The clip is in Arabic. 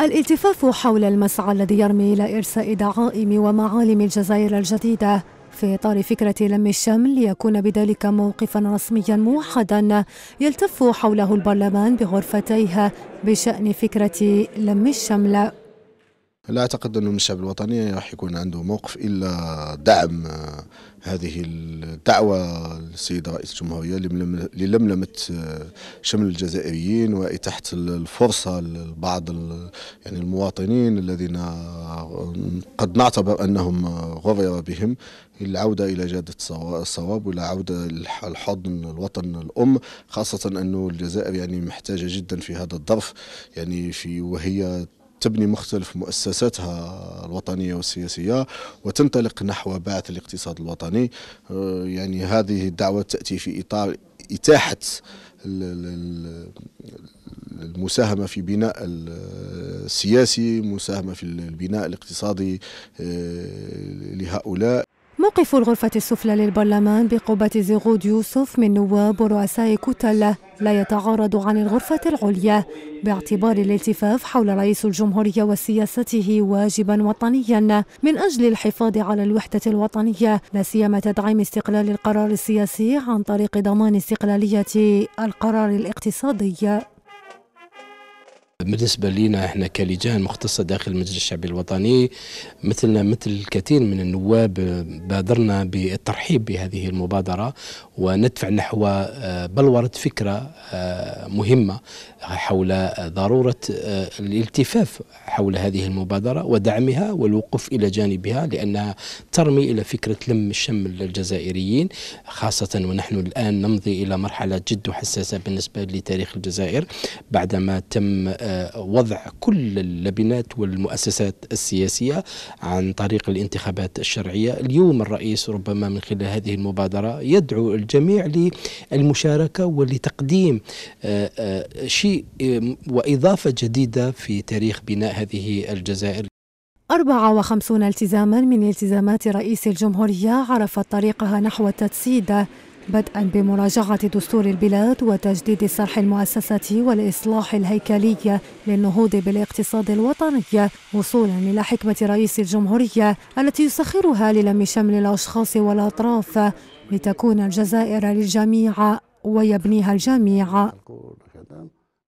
الالتفاف حول المسعى الذي يرمي إلى إرساء دعائم ومعالم الجزائر الجديدة في إطار فكرة لم الشمل ليكون بذلك موقفا رسميا موحدا يلتف حوله البرلمان بغرفتيها بشأن فكرة لم الشمل لا أعتقد أنه الشعب الوطني راح يكون عنده موقف إلا دعم آه، هذه الدعوة للسيدة رئيس الجمهورية للملمة آه، شمل الجزائريين وإتاحة الفرصة لبعض يعني المواطنين الذين آه، قد نعتبر أنهم غرر بهم العودة إلى جادة الصواب والعودة عودة الحضن الوطن الأم خاصة أنه الجزائر يعني محتاجة جدا في هذا الظرف يعني في وهي تبني مختلف مؤسساتها الوطنية والسياسية وتنطلق نحو بعث الاقتصاد الوطني آه، يعني هذه الدعوة تأتي في إطار إتاحة المساهمة في بناء السياسي مساهمة في البناء الاقتصادي آه، لهؤلاء موقف الغرفة السفلى للبرلمان بقبة زيغود يوسف من نواب ورؤساء كتلة لا يتعارض عن الغرفة العليا باعتبار الالتفاف حول رئيس الجمهورية وسياسته واجبا وطنيا من أجل الحفاظ على الوحدة الوطنية لا سيما تدعيم استقلال القرار السياسي عن طريق ضمان استقلالية القرار الاقتصادي بالنسبه لنا احنا كلجان مختصه داخل المجلس الشعبي الوطني مثلنا مثل الكثير من النواب بادرنا بالترحيب بهذه المبادره وندفع نحو آه، بلوره فكره آه، مهمه حول ضروره آه، الالتفاف حول هذه المبادره ودعمها والوقوف الى جانبها لانها ترمي الى فكره لم الشمل للجزائريين خاصه ونحن الان نمضي الى مرحله جد حساسه بالنسبه لتاريخ الجزائر بعدما تم وضع كل اللبنات والمؤسسات السياسية عن طريق الانتخابات الشرعية اليوم الرئيس ربما من خلال هذه المبادرة يدعو الجميع للمشاركة ولتقديم آه، آه، شيء وإضافة جديدة في تاريخ بناء هذه الجزائر 54 التزاما من التزامات رئيس الجمهورية عرفت طريقها نحو التجسيد بدءا بمراجعة دستور البلاد وتجديد الصرح المؤسساتي والإصلاح الهيكلي للنهوض بالاقتصاد الوطني وصولا إلى حكمة رئيس الجمهورية التي يسخرها للم شمل الأشخاص والأطراف لتكون الجزائر للجميع ويبنيها الجميع